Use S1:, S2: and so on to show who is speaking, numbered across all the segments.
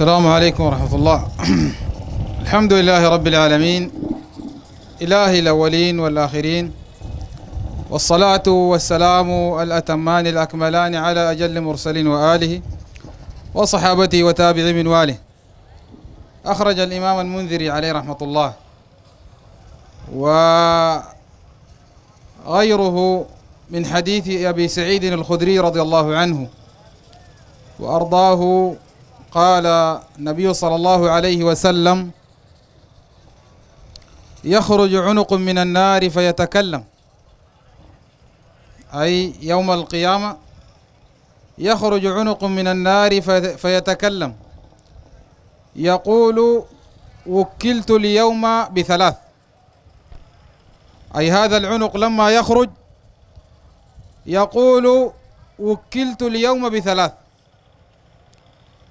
S1: السلام عليكم ورحمة الله الحمد لله رب العالمين إله الأولين والآخرين والصلاة والسلام الأتمان الأكملان على أجل مرسلين وآله وصحابته وتابعي من واله أخرج الإمام المنذري عليه رحمة الله وغيره من حديث أبي سعيد الخدري رضي الله عنه وأرضاه قال النبي صلى الله عليه وسلم يخرج عنق من النار فيتكلم أي يوم القيامة يخرج عنق من النار فيتكلم يقول وكلت اليوم بثلاث أي هذا العنق لما يخرج يقول وكلت اليوم بثلاث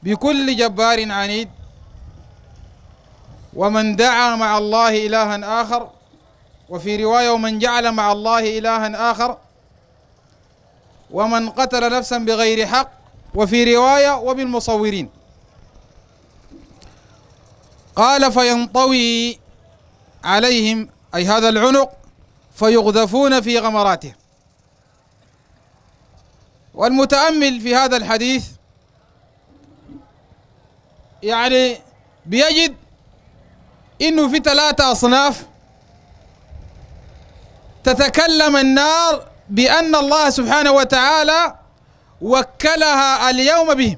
S1: بكل جبار عنيد ومن دعا مع الله إلها آخر وفي رواية ومن جعل مع الله إلها آخر ومن قتل نفسا بغير حق وفي رواية وبالمصورين قال فينطوي عليهم أي هذا العنق فيغذفون في غمراته والمتأمل في هذا الحديث يعني بيجد انه في ثلاثة اصناف تتكلم النار بان الله سبحانه وتعالى وكلها اليوم بهم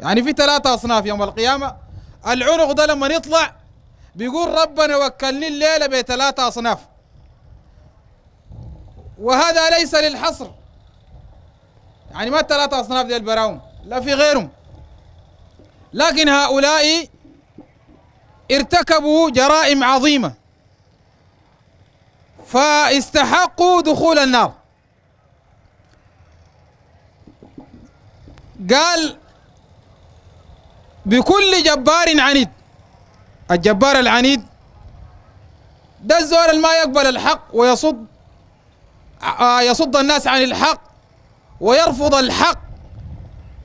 S1: يعني في ثلاثة اصناف يوم القيامة العنق ده لما يطلع بيقول ربنا وكلني الليلة بثلاثة اصناف وهذا ليس للحصر يعني ما الثلاثة اصناف دي البراون لا في غيرهم لكن هؤلاء ارتكبوا جرائم عظيمة فاستحقوا دخول النار قال بكل جبار عنيد الجبار العنيد ده الزول اللي ما يقبل الحق ويصد آه، يصد الناس عن الحق ويرفض الحق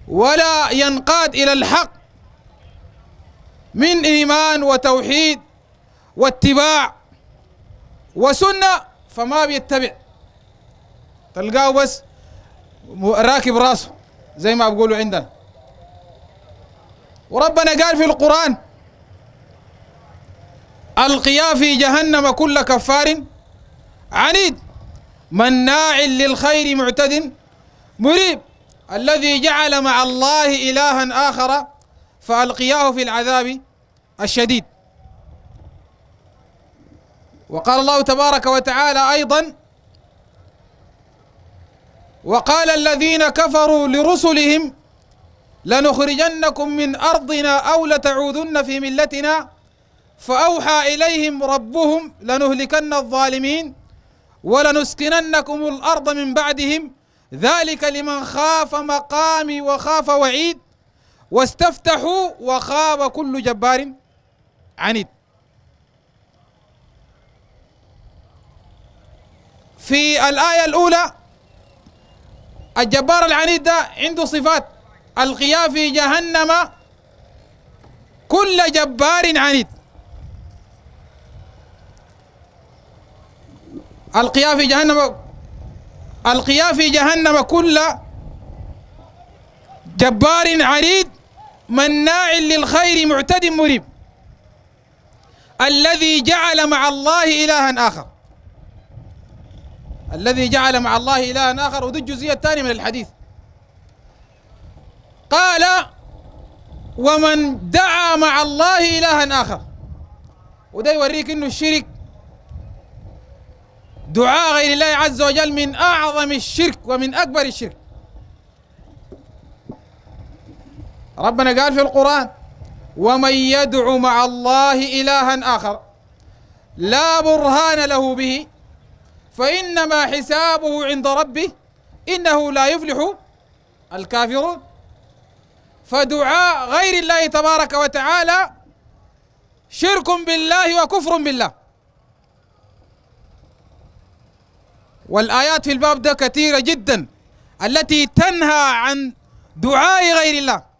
S1: ولا ينقاد إلى الحق من إيمان وتوحيد واتباع وسنة فما بيتبع تلقاه بس راكب راسه زي ما بقولوا عندنا وربنا قال في القرآن القيا في جهنم كل كفار عنيد مناع للخير معتد مريب الذي جعل مع الله إلها آخر فألقياه في العذاب الشديد وقال الله تبارك وتعالى أيضا وقال الذين كفروا لرسلهم لنخرجنكم من أرضنا أو لتعودن في ملتنا فأوحى إليهم ربهم لنهلكن الظالمين ولنسكننكم الأرض من بعدهم ذلك لمن خاف مقامي وخاف وعيد واستفتحوا وخاب كل جبار عنيد في الآية الأولى الجبار العنيد ده عنده صفات القيا في جهنم كل جبار عنيد القيا في جهنم القيا في جهنم كل جبار عنيد مناع للخير معتد مريب الذي جعل مع الله إلها آخر الذي جعل مع الله إلها آخر وذي الجزئية الثانية من الحديث قال ومن دعا مع الله إلها آخر وده يوريك أنه الشرك دعاء غير الله عز وجل من أعظم الشرك ومن أكبر الشرك ربنا قال في القرآن ومن يدع مع الله إلها آخر لا برهان له به فإنما حسابه عند ربه إنه لا يفلح الكافرون فدعاء غير الله تبارك وتعالى شرك بالله وكفر بالله والآيات في الباب ده كثيرة جدا التي تنهى عن دعاء غير الله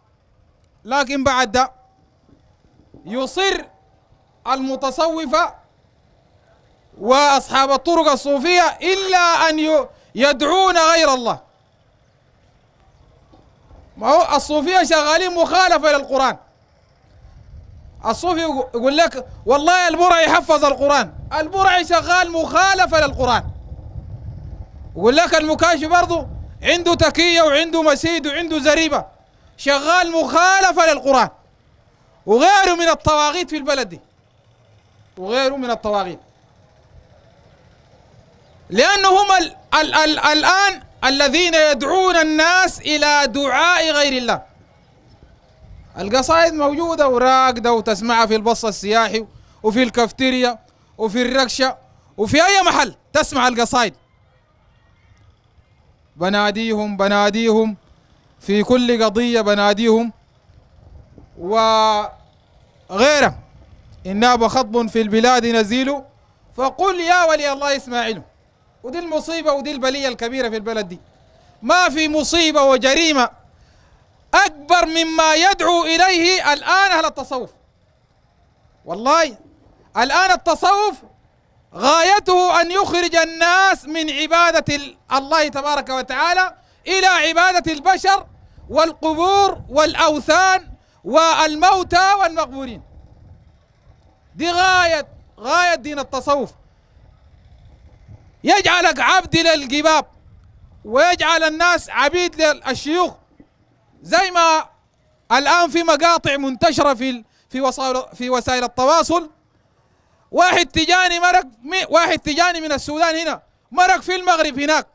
S1: لكن بعد ده يصر المتصوفة وأصحاب الطرق الصوفية إلا أن يدعون غير الله ما هو الصوفية شغالين مخالفة للقرآن الصوفي يقول لك والله البرعي حفظ القرآن البرعي شغال مخالفة للقرآن يقول لك المكاشي برضه عنده تكية وعنده مسيد وعنده زريبة شغال مخالفة للقرآن وغيره من الطواغيت في البلد دي وغيره من الطواغيت لأنه هم الـ الـ الـ الآن الذين يدعون الناس إلى دعاء غير الله القصائد موجودة وراقدة وتسمعها في البص السياحي وفي الكافتيريا وفي الركشة وفي أي محل تسمع القصائد بناديهم بناديهم في كل قضية بناديهم وغيره إن أبو خطب في البلاد نزيل فقل يا ولي الله إسماعيل ودي المصيبة ودي البلية الكبيرة في البلد دي ما في مصيبة وجريمة أكبر مما يدعو إليه الآن أهل التصوف والله الآن التصوف غايته أن يخرج الناس من عبادة الله تبارك وتعالى إلى عبادة البشر والقبور والأوثان والموتى والمقبورين دي غاية غاية دين التصوف يجعلك عبد للجباب ويجعل الناس عبيد للشيوخ زي ما الآن في مقاطع منتشرة في في وسائل في وسائل التواصل واحد تجاني مرق واحد تجاني من السودان هنا مرق في المغرب هناك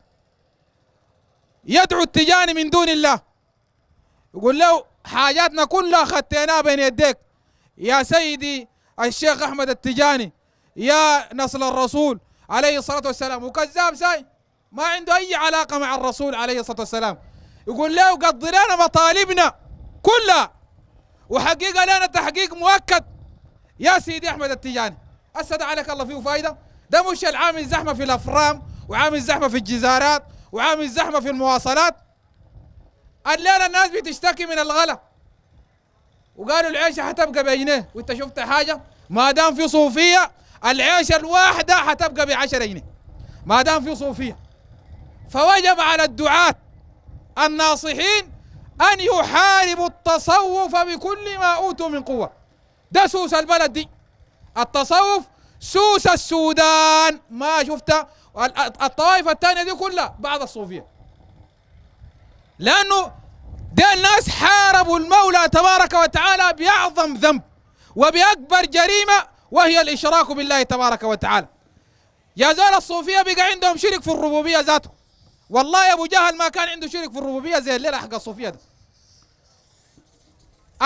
S1: يدعو التجاني من دون الله يقول له حاجاتنا كلها خطيناها بين يديك يا سيدي الشيخ احمد التجاني يا نسل الرسول عليه الصلاه والسلام وكذاب ساي ما عنده اي علاقه مع الرسول عليه الصلاه والسلام يقول له قضينا لنا مطالبنا كلها وحقيقه لنا تحقيق مؤكد يا سيدي احمد التجاني اسد عليك الله فيه فايده ده مش العامل زحمه في الافرام وعامل زحمه في الجزارات وعامل زحمه في المواصلات الليله الناس بتشتكي من الغلا وقالوا العيشه حتبقى بجنيه وانت شفت حاجه ما دام في صوفيه العيشه الواحده حتبقى ب 10 جنيه ما دام في صوفيه فوجب على الدعاة الناصحين ان يحاربوا التصوف بكل ما اوتوا من قوه ده سوس البلد دي التصوف سوس السودان ما شفت الطوائف الثانيه دي كلها بعض الصوفيه لأنه ده الناس حاربوا المولى تبارك وتعالى بأعظم ذنب وبأكبر جريمة وهي الإشراك بالله تبارك وتعالى يا زال الصوفية بقى عندهم شرك في الربوبية ذاته والله يا أبو جهل ما كان عنده شرك في الربوبية زي الليلة حق الصوفية ده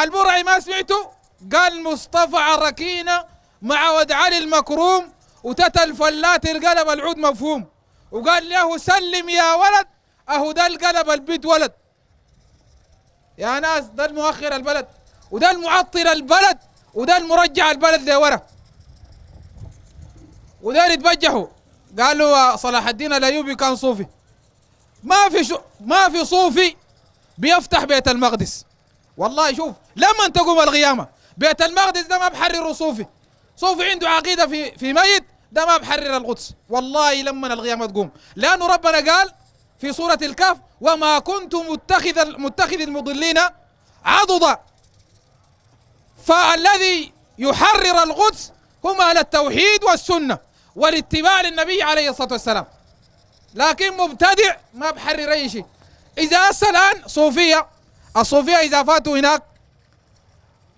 S1: البرعي ما سمعته قال مصطفى عركينا مع ود علي المكروم وتتى الفلات القلب العود مفهوم وقال له سلم يا ولد اهو ده القلب البيت ولد يا ناس ده المؤخر البلد وده المعطل البلد وده المرجع البلد لورا وده اللي تبجحوا قالوا صلاح الدين الايوبي كان صوفي ما في شو ما في صوفي بيفتح بيت المقدس والله شوف لما تقوم القيامه بيت المقدس ده ما بحرره صوفي صوفي عنده عقيده في في ميت ده ما بحرر القدس والله لما القيامه تقوم لانه ربنا قال في سورة الكهف وما كنت متخذ متخذ المضلين عضدا فالذي يحرر القدس هم أهل التوحيد والسنة والاتباع للنبي عليه الصلاة والسلام لكن مبتدع ما بحرر أي شيء إذا هسه الآن صوفية الصوفية إذا فاتوا هناك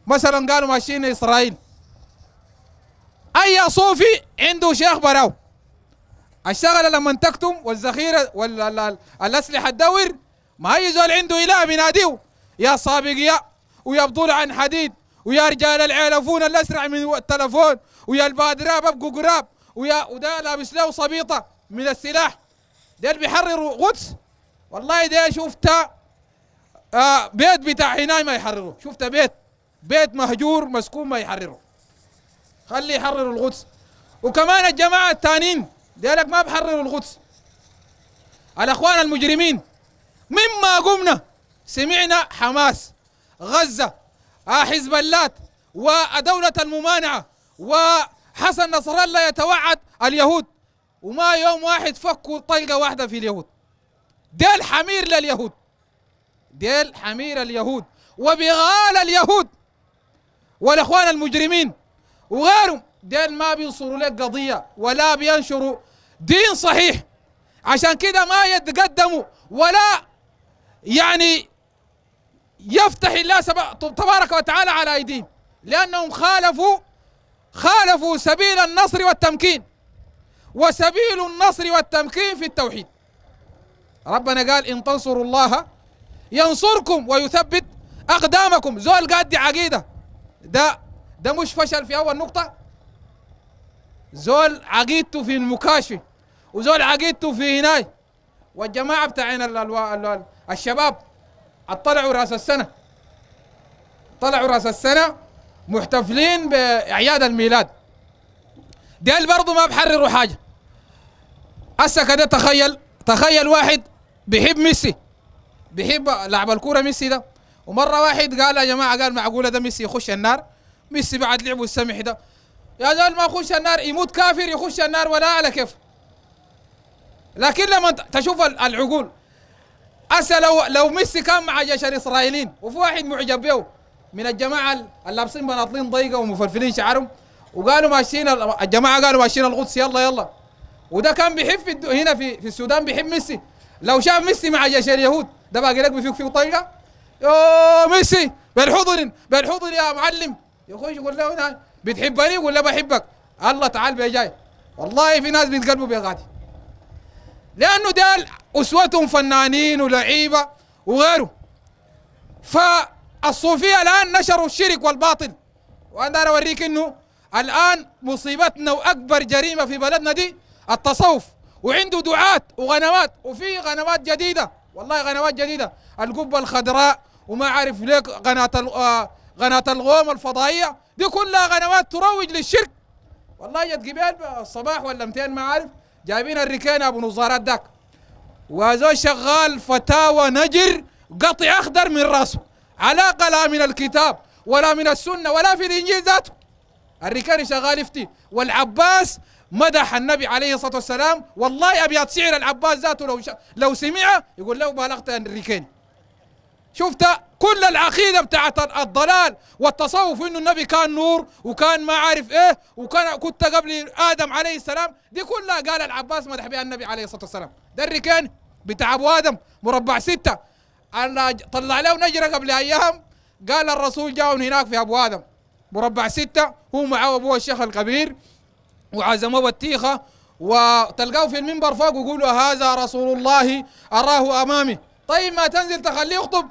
S1: مثلا قالوا ماشيين إسرائيل أي صوفي عنده شيخ براو الشغله لما تكتم والذخيره والاسلحه تدور ما هي زول عنده اله بيناديه يا سابق يا ويا بطول عن حديد ويا رجال العيلفون الاسرع من التلفون ويا البادراب ابقوا قراب ويا ودا لابس له صبيطه من السلاح ديل بيحرروا قدس والله ده شفتها آه بيت بتاع حناي ما يحرره شفت بيت بيت مهجور مسكون ما يحرره خلي يحرر القدس وكمان الجماعه الثانيين ديالك ما بحرروا القدس الاخوان المجرمين مما قمنا سمعنا حماس غزه حزب اللات ودوله الممانعه وحسن نصر الله يتوعد اليهود وما يوم واحد فكوا طلقه واحده في اليهود ديل حمير لليهود ديل حمير اليهود وبغال اليهود والاخوان المجرمين وغيرهم دين ما بينصروا لك قضية ولا بينشروا دين صحيح عشان كده ما يتقدموا ولا يعني يفتح الله تبارك وتعالى على أيديهم لأنهم خالفوا خالفوا سبيل النصر والتمكين وسبيل النصر والتمكين في التوحيد ربنا قال إن تنصروا الله ينصركم ويثبت أقدامكم زول قادي عقيدة ده ده مش فشل في أول نقطة زول عقيدته في المكاشفه وزول عقيدته في هناي والجماعه بتاعين الشباب طلعوا راس السنه طلعوا راس السنه محتفلين باعياد الميلاد ديل برضه ما بحرروا حاجه هسه كده تخيل تخيل واحد بيحب ميسي بيحب لاعب الكوره ميسي ده ومره واحد قال يا جماعه قال معقوله ده ميسي يخش النار ميسي بعد لعبه السمح ده يا زول ما يخش النار يموت كافر يخش النار ولا على كيف لكن لما تشوف العقول هسه لو لو ميسي كان مع جيش الاسرائيليين وفي واحد معجب به من الجماعه اللي لابسين بناطيل ضيقه ومفلفلين شعرهم وقالوا ماشيين الجماعه قالوا ماشيين القدس يلا يلا وده كان بيحب في هنا في في السودان بيحب ميسي لو شاف ميسي مع جيش اليهود ده باقي لك بيفيق فيه طيقة يا ميسي بالحضن بالحضن يا معلم يخش يقول له هنا بتحبني ولا بحبك الله تعال بيا جاي والله في ناس بيتقلبوا غادي لانه دال اسوتهم فنانين ولعيبه وغيره فالصوفيه الان نشروا الشرك والباطل وانا اوريك انه الان مصيبتنا واكبر جريمه في بلدنا دي التصوف وعنده دعاة وغنوات وفي قنوات جديدة والله قنوات جديدة القبة الخضراء وما عارف ليك قناة قناة آه، الغوم الفضائية دي كلها قنوات تروج للشرك والله جت قبال الصباح ولا 200 ما عارف جايبين الركين ابو نظارات داك وزول شغال فتاوى نجر قطع اخضر من راسه علاقه لا من الكتاب ولا من السنه ولا في الانجيل ذاته الركان شغال يفتي والعباس مدح النبي عليه الصلاه والسلام والله ابيات سعر العباس ذاته لو لو سمعه يقول له بالغت الركين شفت كل العقيده بتاعت الضلال والتصوف انه النبي كان نور وكان ما عارف ايه وكان كنت قبل ادم عليه السلام دي كلها قال العباس مدح بها النبي عليه الصلاه والسلام ده الركان بتاع ابو ادم مربع سته طلع له نجره قبل ايام قال الرسول جاء هناك في ابو ادم مربع سته هو معه ابوه الشيخ الكبير وعزموه بطيخه وتلقاه في المنبر فوق ويقولوا هذا رسول الله اراه امامي طيب ما تنزل تخليه يخطب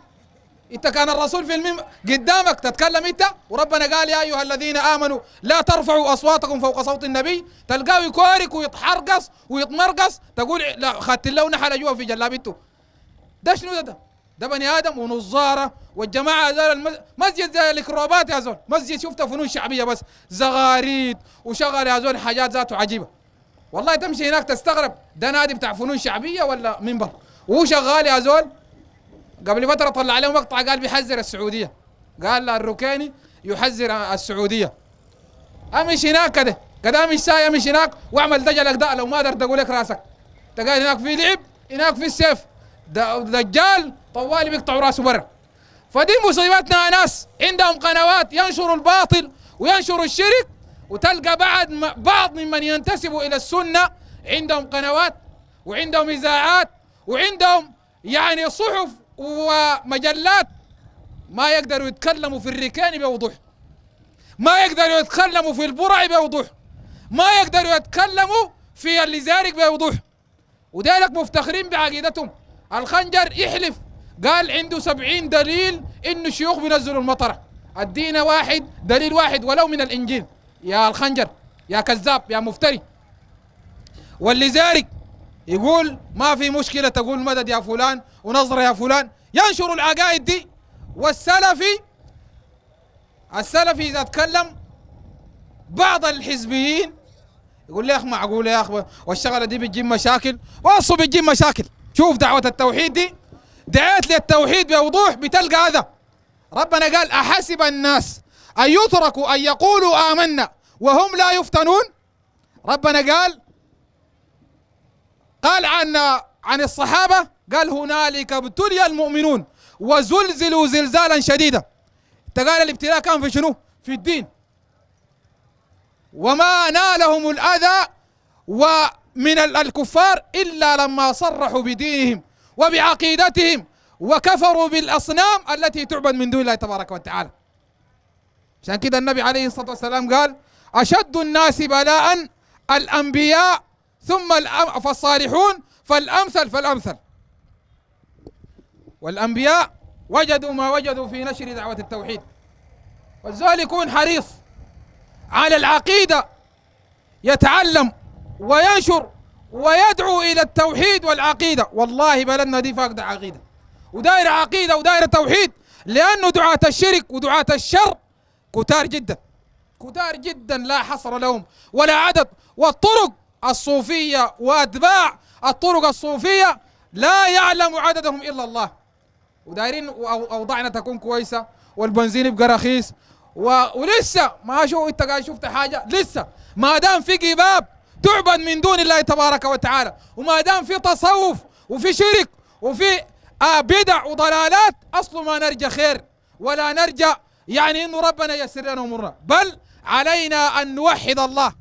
S1: انت كان الرسول في المنبر قدامك تتكلم انت وربنا قال يا ايها الذين امنوا لا ترفعوا اصواتكم فوق صوت النبي تلقاه يكورك ويتحرقص ويتمرقص تقول لا خدت له نحله جوا في جلابته ده شنو ده, ده ده بني ادم ونظاره والجماعه المز... مسجد زي الكروبات يا زول مسجد شفته فنون شعبيه بس زغاريد وشغل يا زول حاجات ذاته عجيبه والله تمشي هناك تستغرب ده نادي بتاع فنون شعبيه ولا منبر وهو شغال يا زول قبل فترة طلع عليهم مقطع قال بيحذر السعودية قال الركيني يحذر السعودية امشي هناك كده كده امشي ساي امشي هناك واعمل دجل ده لو ما قدرت اقول لك راسك تقعد هناك في لعب هناك في السيف دجال طوالي بيقطعوا راسه برا فدي مصيبتنا يا ناس عندهم قنوات ينشروا الباطل وينشروا الشرك وتلقى بعد بعض ممن ينتسبوا الى السنه عندهم قنوات وعندهم اذاعات وعندهم يعني صحف ومجلات ما يقدروا يتكلموا في الركان بوضوح ما يقدروا يتكلموا في البرع بوضوح ما يقدروا يتكلموا في اللزارق بوضوح وذلك مفتخرين بعقيدتهم الخنجر يحلف قال عنده سبعين دليل إنه شيوخ بينزلوا المطر الدين واحد دليل واحد ولو من الإنجيل يا الخنجر يا كذاب يا مفتري ولذلك يقول ما في مشكلة تقول مدد يا فلان ونظرة يا فلان ينشر العقائد دي والسلفي السلفي إذا تكلم بعض الحزبيين يقول لي يا أخ معقول يا أخ والشغلة دي بتجيب مشاكل وأصو بتجيب مشاكل شوف دعوة التوحيد دي دعيت للتوحيد بوضوح بتلقى هذا ربنا قال أحسب الناس أن يتركوا أن يقولوا آمنا وهم لا يفتنون ربنا قال قال عن عن الصحابة قال هنالك ابتلي المؤمنون وزلزلوا زلزالا شديدا تقال الابتلاء كان في شنو في الدين وما نالهم الأذى ومن الكفار إلا لما صرحوا بدينهم وبعقيدتهم وكفروا بالأصنام التي تعبد من دون الله تبارك وتعالى عشان كده النبي عليه الصلاة والسلام قال أشد الناس بلاء الأنبياء ثم فالصالحون فالأمثل فالأمثل والأنبياء وجدوا ما وجدوا في نشر دعوة التوحيد والزول يكون حريص على العقيدة يتعلم وينشر ويدعو إلى التوحيد والعقيدة والله بلدنا دي فاقدة عقيدة ودائرة عقيدة ودائرة توحيد لأنه دعاة الشرك ودعاة الشر كتار جدا كتار جدا لا حصر لهم ولا عدد والطرق الصوفية وأتباع الطرق الصوفية لا يعلم عددهم إلا الله ودايرين أوضاعنا تكون كويسة والبنزين يبقى رخيص و... ولسه ما شو انت قاعد شفت حاجه لسه ما دام في جباب تعبد من دون الله تبارك وتعالى وما دام في تصوف وفي شرك وفي آه بدع وضلالات اصله ما نرجى خير ولا نرجى يعني انه ربنا يسر لنا امورنا بل علينا ان نوحد الله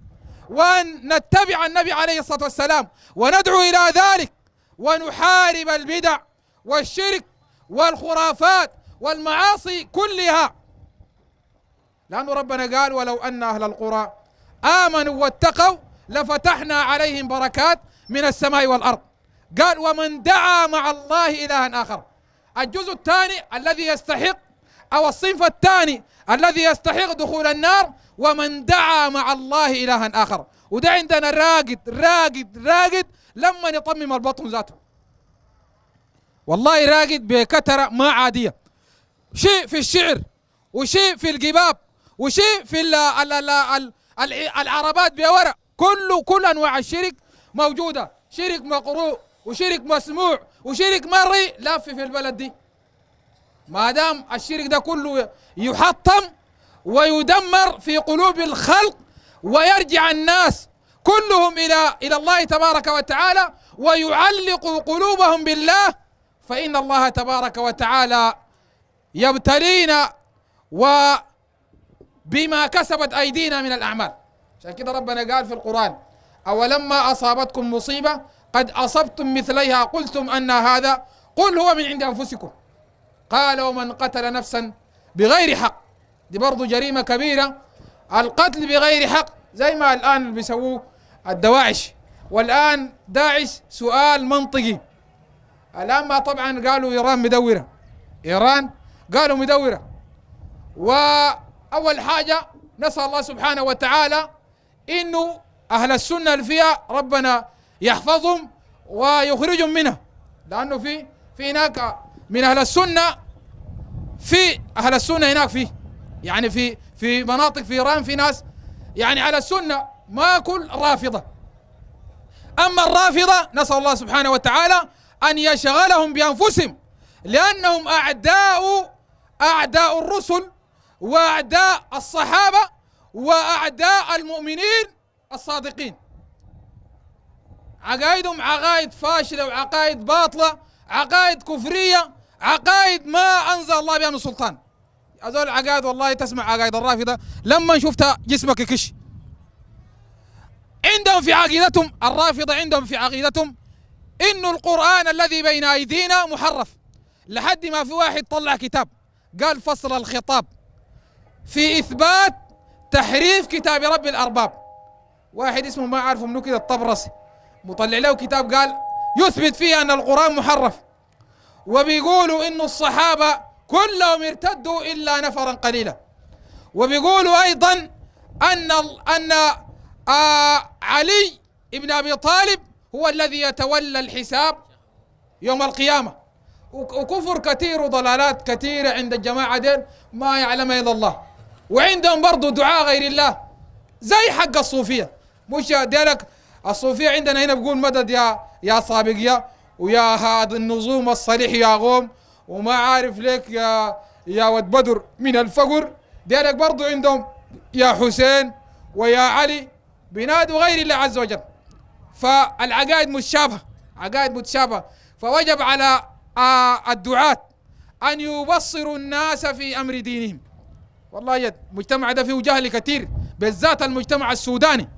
S1: وأن نتبع النبي عليه الصلاة والسلام وندعو إلى ذلك ونحارب البدع والشرك والخرافات والمعاصي كلها لأن ربنا قال ولو أن أهل القرى آمنوا واتقوا لفتحنا عليهم بركات من السماء والأرض قال ومن دعا مع الله إلها آخر الجزء الثاني الذي يستحق أو الصنف الثاني الذي يستحق دخول النار ومن دعا مع الله إلها آخر وده عندنا راقد راقد راقد لما يطمم البطن ذاته والله راقد بكثرة ما عادية شيء في الشعر وشيء في الجباب وشيء في الـ الـ الـ الـ الـ العربات بورق كله كل أنواع الشرك موجودة شرك مقروء وشرك مسموع وشرك مري لف في البلد دي ما دام الشرك ده كله يحطم ويدمر في قلوب الخلق ويرجع الناس كلهم الى الى الله تبارك وتعالى ويعلق قلوبهم بالله فان الله تبارك وتعالى يبتلينا وبما كسبت ايدينا من الاعمال عشان كده ربنا قال في القران اولما اصابتكم مصيبه قد اصبتم مثليها قلتم ان هذا قل هو من عند انفسكم قال ومن قتل نفسا بغير حق دي برضه جريمة كبيرة القتل بغير حق زي ما الآن بيسووه الدواعش والآن داعش سؤال منطقي الآن ما طبعا قالوا إيران مدورة إيران قالوا مدورة وأول حاجة نسأل الله سبحانه وتعالى إنه أهل السنة اللي فيها ربنا يحفظهم ويخرجهم منها لأنه في في هناك من أهل السنة في أهل السنة هناك فيه يعني في في مناطق في ايران في ناس يعني على السنه ما كل رافضه اما الرافضه نسال الله سبحانه وتعالى ان يشغلهم بانفسهم لانهم اعداء اعداء الرسل واعداء الصحابه واعداء المؤمنين الصادقين عقائدهم عقائد فاشله وعقائد باطله عقائد كفريه عقائد ما انزل الله بها من سلطان هذول عقايد والله تسمع عقايد الرافضه لما شفتها جسمك يكش عندهم في عقيدتهم الرافضه عندهم في عقيدتهم انه القران الذي بين ايدينا محرف لحد ما في واحد طلع كتاب قال فصل الخطاب في اثبات تحريف كتاب رب الارباب واحد اسمه ما عارفه منو كده الطبرسي مطلع له كتاب قال يثبت فيه ان القران محرف وبيقولوا انه الصحابه كلهم ارتدوا إلا نفرا قليلا وبيقولوا أيضا أن أن آه، علي ابن أبي طالب هو الذي يتولى الحساب يوم القيامة وكفر كثير وضلالات كثيرة عند الجماعة دين ما يعلمها إلا الله وعندهم برضو دعاء غير الله زي حق الصوفية مش ديلك الصوفية عندنا هنا بقول مدد يا يا يا ويا هذا النظوم الصريح يا غوم وما عارف ليك يا يا ود بدر من الفقر ديالك برضو عندهم يا حسين ويا علي بينادوا غير الله عز وجل فالعقائد متشابهة عقائد متشابهة فوجب على الدعاة أن يبصروا الناس في أمر دينهم والله يد المجتمع ده فيه جهل كثير بالذات المجتمع السوداني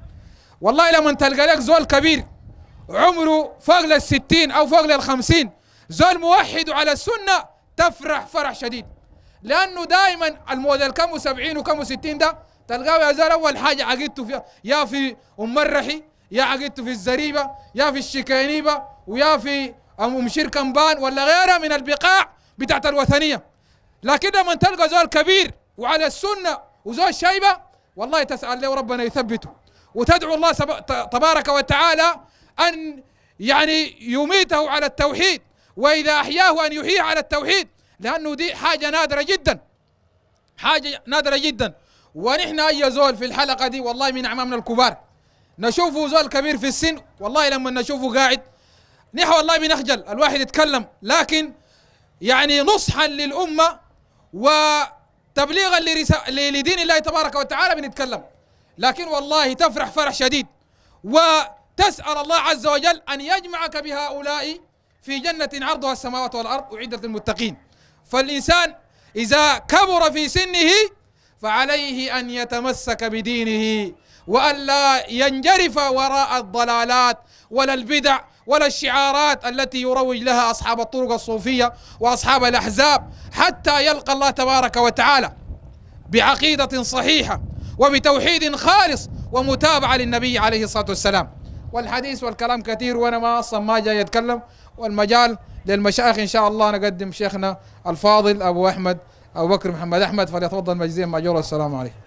S1: والله لما تلقى لك زول كبير عمره فوق 60 أو فوق 50 زول موحد وعلى السنة تفرح فرح شديد لأنه دائما الموديل كم 70 وكم 60 ده تلقاه يا زول أول حاجة عقدته فيها يا في أم الرحي يا عقدته في الزريبة يا في الشكينيبة ويا في أم شركمبان ولا غيرها من البقاع بتاعت الوثنية لكن لما تلقى زول كبير وعلى السنة وزول شيبة والله تسأل له ربنا يثبته وتدعو الله تبارك وتعالى أن يعني يميته على التوحيد وإذا أحياه أن يحيي على التوحيد لأنه دي حاجة نادرة جدا حاجة نادرة جدا ونحن أي زول في الحلقة دي والله من أعمامنا الكبار نشوفه زول كبير في السن والله لما نشوفه قاعد نحن والله بنخجل الواحد يتكلم لكن يعني نصحا للأمة وتبليغا لدين الله تبارك وتعالى بنتكلم لكن والله تفرح فرح شديد وتسأل الله عز وجل أن يجمعك بهؤلاء في جنة عرضها السماوات والأرض أعدت للمتقين فالإنسان إذا كبر في سنه فعليه أن يتمسك بدينه وألا ينجرف وراء الضلالات ولا البدع ولا الشعارات التي يروج لها أصحاب الطرق الصوفية وأصحاب الأحزاب حتى يلقى الله تبارك وتعالى بعقيدة صحيحة وبتوحيد خالص ومتابعة للنبي عليه الصلاة والسلام والحديث والكلام كثير وأنا ما أصلا ما جاي أتكلم والمجال للمشايخ إن شاء الله نقدم شيخنا الفاضل أبو أحمد أبو بكر محمد أحمد فليتفضل مجزيا ماجور السلام عليكم